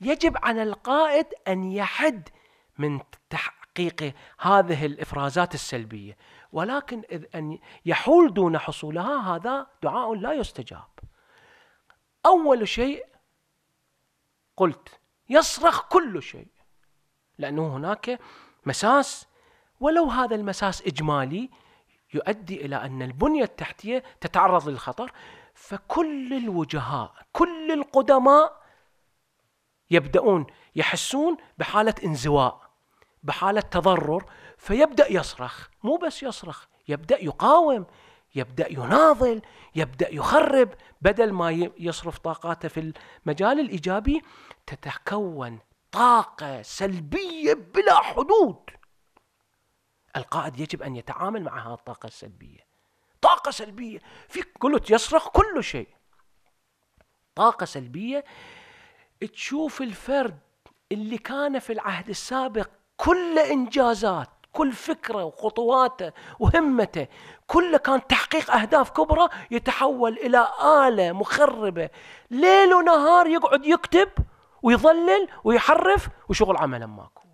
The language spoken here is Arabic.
يجب على القائد ان يحد من تحقيق هذه الافرازات السلبيه ولكن اذ ان يحول دون حصولها هذا دعاء لا يستجاب اول شيء قلت يصرخ كل شيء لانه هناك مساس ولو هذا المساس اجمالي يؤدي الى ان البنيه التحتيه تتعرض للخطر فكل الوجهاء كل القدماء يبدأون يحسون بحالة انزواء بحالة تضرر فيبدأ يصرخ مو بس يصرخ يبدأ يقاوم يبدأ يناضل يبدأ يخرب بدل ما يصرف طاقاته في المجال الإيجابي تتكون طاقة سلبية بلا حدود القائد يجب أن يتعامل مع هذه الطاقة السلبية طاقة سلبية في قلت يصرخ كل شيء طاقة سلبية تشوف الفرد اللي كان في العهد السابق كل إنجازات كل فكره وخطواته وهمته كله كان تحقيق اهداف كبرى يتحول الى اله مخربه ليل ونهار يقعد يكتب ويضلل ويحرف وشغل عملا ماكو